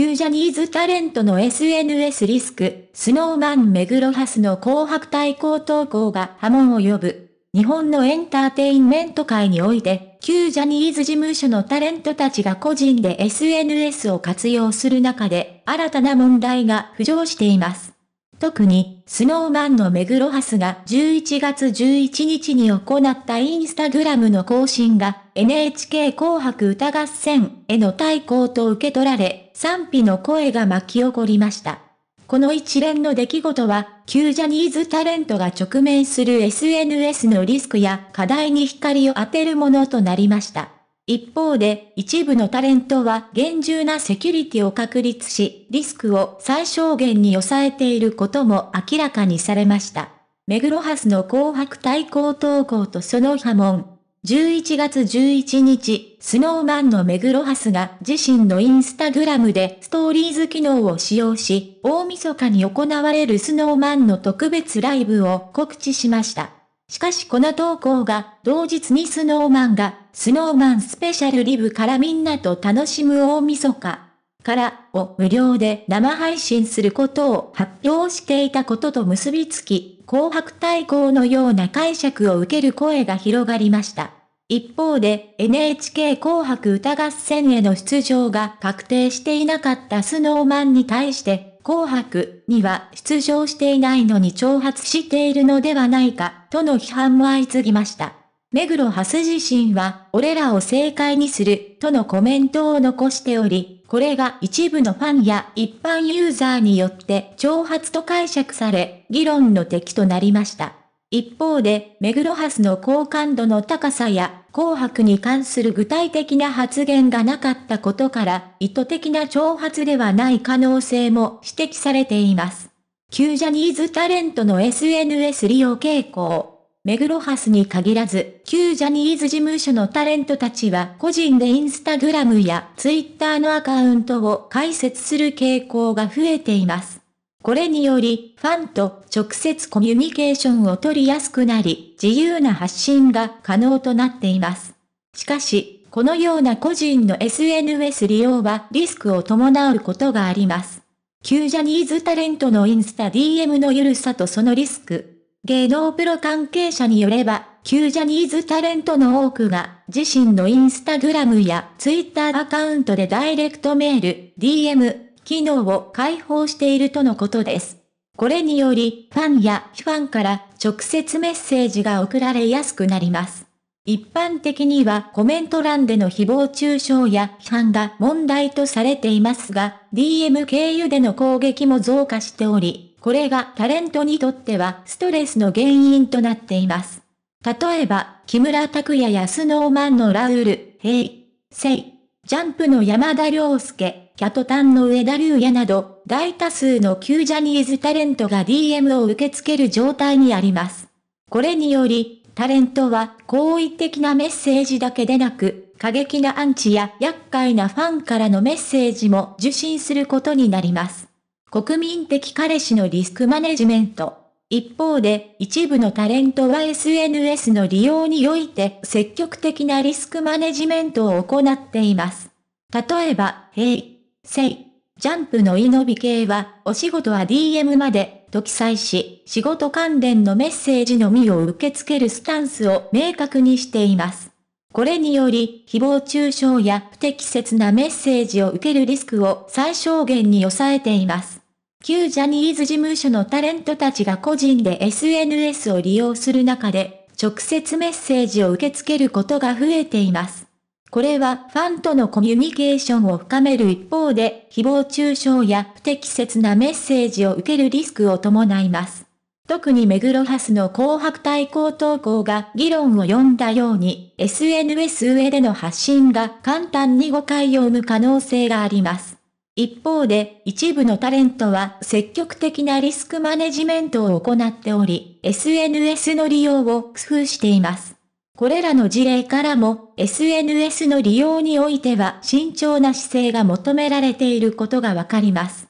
旧ジャニーズタレントの SNS リスク、スノーマンメグロハスの紅白対抗投稿が波紋を呼ぶ。日本のエンターテインメント界において、旧ジャニーズ事務所のタレントたちが個人で SNS を活用する中で、新たな問題が浮上しています。特に、スノーマンのメグロハスが11月11日に行ったインスタグラムの更新が NHK 紅白歌合戦への対抗と受け取られ、賛否の声が巻き起こりました。この一連の出来事は、旧ジャニーズタレントが直面する SNS のリスクや課題に光を当てるものとなりました。一方で、一部のタレントは厳重なセキュリティを確立し、リスクを最小限に抑えていることも明らかにされました。目黒ハスの紅白対抗投稿とその波紋。11月11日、スノーマンの目黒ハスが自身のインスタグラムでストーリーズ機能を使用し、大晦日に行われるスノーマンの特別ライブを告知しました。しかしこの投稿が、同日にスノーマンが、スノーマンスペシャルリブからみんなと楽しむ大晦日。からを無料で生配信することを発表していたことと結びつき、紅白対抗のような解釈を受ける声が広がりました。一方で NHK 紅白歌合戦への出場が確定していなかったスノーマンに対して紅白には出場していないのに挑発しているのではないかとの批判も相次ぎました。目黒蓮自身は、俺らを正解にする、とのコメントを残しており、これが一部のファンや一般ユーザーによって挑発と解釈され、議論の敵となりました。一方で、目黒蓮の好感度の高さや、紅白に関する具体的な発言がなかったことから、意図的な挑発ではない可能性も指摘されています。旧ジャニーズタレントの SNS 利用傾向。メグロハスに限らず、旧ジャニーズ事務所のタレントたちは個人でインスタグラムやツイッターのアカウントを開設する傾向が増えています。これにより、ファンと直接コミュニケーションを取りやすくなり、自由な発信が可能となっています。しかし、このような個人の SNS 利用はリスクを伴うことがあります。旧ジャニーズタレントのインスタ DM の緩さとそのリスク、芸能プロ関係者によれば、旧ジャニーズタレントの多くが、自身のインスタグラムやツイッターアカウントでダイレクトメール、DM、機能を開放しているとのことです。これにより、ファンやファンから直接メッセージが送られやすくなります。一般的にはコメント欄での誹謗中傷や批判が問題とされていますが、DM 経由での攻撃も増加しており、これがタレントにとってはストレスの原因となっています。例えば、木村拓哉やスノーマンのラウール、ヘイ、セイ、ジャンプの山田涼介、キャトタンの上田竜也など、大多数の旧ジャニーズタレントが DM を受け付ける状態にあります。これにより、タレントは好意的なメッセージだけでなく、過激なアンチや厄介なファンからのメッセージも受信することになります。国民的彼氏のリスクマネジメント。一方で、一部のタレントは SNS の利用において積極的なリスクマネジメントを行っています。例えば、ヘイ、セイ、ジャンプのイノビ系は、お仕事は DM までと記載し、仕事関連のメッセージのみを受け付けるスタンスを明確にしています。これにより、誹謗中傷や不適切なメッセージを受けるリスクを最小限に抑えています。旧ジャニーズ事務所のタレントたちが個人で SNS を利用する中で、直接メッセージを受け付けることが増えています。これはファンとのコミュニケーションを深める一方で、誹謗中傷や不適切なメッセージを受けるリスクを伴います。特に目黒ハスの紅白対抗投稿が議論を呼んだように、SNS 上での発信が簡単に誤解を生む可能性があります。一方で、一部のタレントは積極的なリスクマネジメントを行っており、SNS の利用を工夫しています。これらの事例からも、SNS の利用においては慎重な姿勢が求められていることがわかります。